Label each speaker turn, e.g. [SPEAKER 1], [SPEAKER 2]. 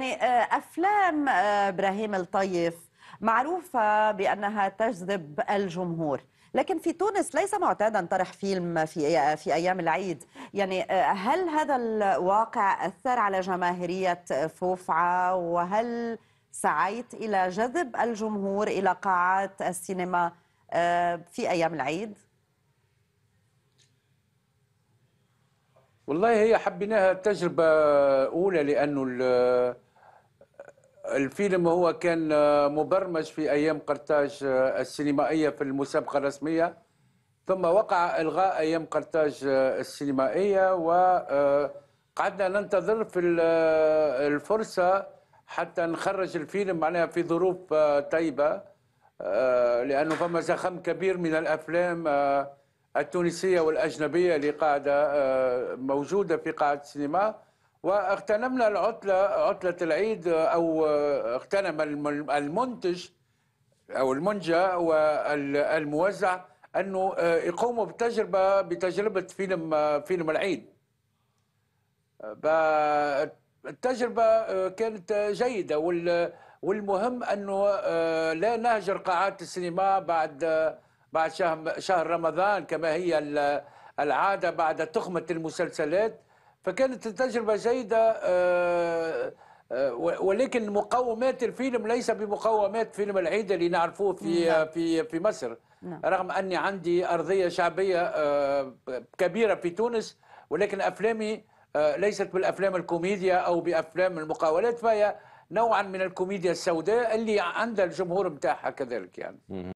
[SPEAKER 1] يعني آه، افلام آه، ابراهيم الطيف معروفه بانها تجذب الجمهور لكن في تونس ليس معتادا طرح فيلم في في ايام العيد يعني آه، هل هذا الواقع اثر على جماهيريه فوفعه وهل سعيت الى جذب الجمهور الى قاعات السينما في ايام العيد
[SPEAKER 2] والله هي حبيناها تجربه اولى لانه الفيلم هو كان آه، مبرمج في ايام قرطاج آه، السينمائيه في المسابقه الرسميه ثم وقع الغاء ايام قرطاج آه، السينمائيه وقعدنا ننتظر في الفرصه حتى نخرج الفيلم معناها في ظروف طيبه لانه فما زخم كبير من الافلام التونسيه والاجنبيه اللي قاعده موجوده في قاعه السينما واغتنمنا العطلة عطلة العيد أو اغتنم المنتج أو المنجى والموزع أنه يقوموا بتجربة بتجربة فيلم فيلم العيد التجربة كانت جيدة والمهم أنه لا نهجر قاعات السينما بعد بعد شهر رمضان كما هي العادة بعد تخمة المسلسلات فكانت التجربة جيدة آه، آه، ولكن مقومات الفيلم ليس بمقومات فيلم العيد اللي نعرفوه في نعم. في في مصر نعم. رغم اني عندي ارضيه شعبيه آه، كبيره في تونس ولكن افلامي ليست بالافلام الكوميديا او بافلام المقاولات فهي نوعا من الكوميديا السوداء اللي عندها الجمهور بتاعها كذلك يعني